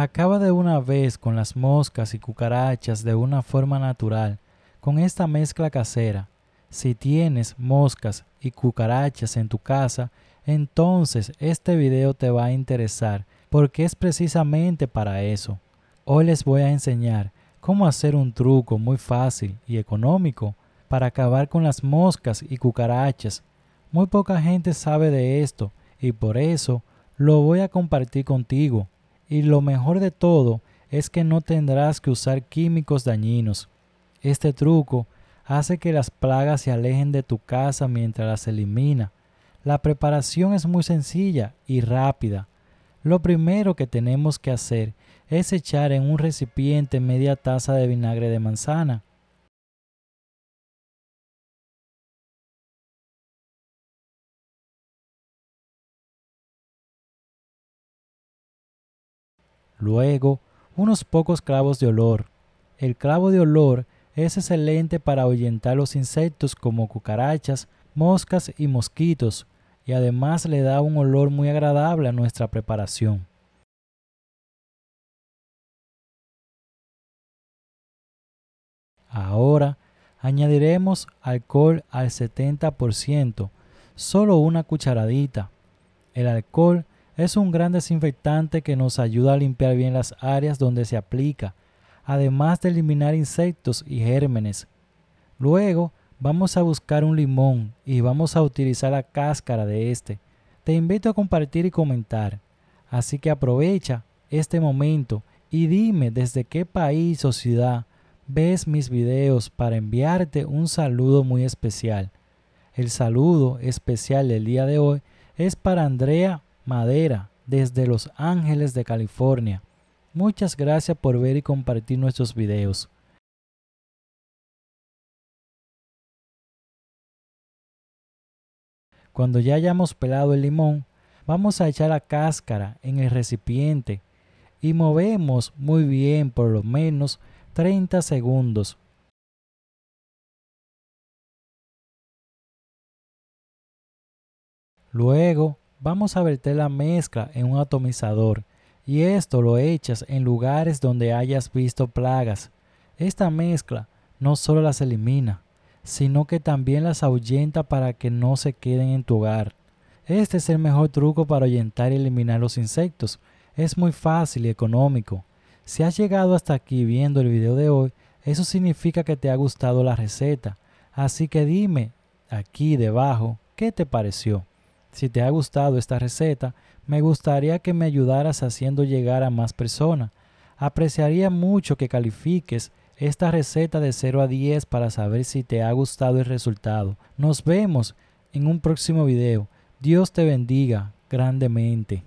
Acaba de una vez con las moscas y cucarachas de una forma natural, con esta mezcla casera. Si tienes moscas y cucarachas en tu casa, entonces este video te va a interesar porque es precisamente para eso. Hoy les voy a enseñar cómo hacer un truco muy fácil y económico para acabar con las moscas y cucarachas. Muy poca gente sabe de esto y por eso lo voy a compartir contigo y lo mejor de todo es que no tendrás que usar químicos dañinos. Este truco hace que las plagas se alejen de tu casa mientras las elimina. La preparación es muy sencilla y rápida. Lo primero que tenemos que hacer es echar en un recipiente media taza de vinagre de manzana, Luego, unos pocos clavos de olor. El clavo de olor es excelente para ahuyentar los insectos como cucarachas, moscas y mosquitos, y además le da un olor muy agradable a nuestra preparación. Ahora añadiremos alcohol al 70%, solo una cucharadita. El alcohol es un gran desinfectante que nos ayuda a limpiar bien las áreas donde se aplica, además de eliminar insectos y gérmenes. Luego, vamos a buscar un limón y vamos a utilizar la cáscara de este. Te invito a compartir y comentar. Así que aprovecha este momento y dime desde qué país o ciudad ves mis videos para enviarte un saludo muy especial. El saludo especial del día de hoy es para Andrea Madera, desde Los Ángeles de California. Muchas gracias por ver y compartir nuestros videos. Cuando ya hayamos pelado el limón, vamos a echar la cáscara en el recipiente y movemos muy bien por lo menos 30 segundos. Luego Vamos a verter la mezcla en un atomizador y esto lo echas en lugares donde hayas visto plagas. Esta mezcla no solo las elimina, sino que también las ahuyenta para que no se queden en tu hogar. Este es el mejor truco para ahuyentar y eliminar los insectos. Es muy fácil y económico. Si has llegado hasta aquí viendo el video de hoy, eso significa que te ha gustado la receta. Así que dime aquí debajo qué te pareció. Si te ha gustado esta receta, me gustaría que me ayudaras haciendo llegar a más personas. Apreciaría mucho que califiques esta receta de 0 a 10 para saber si te ha gustado el resultado. Nos vemos en un próximo video. Dios te bendiga grandemente.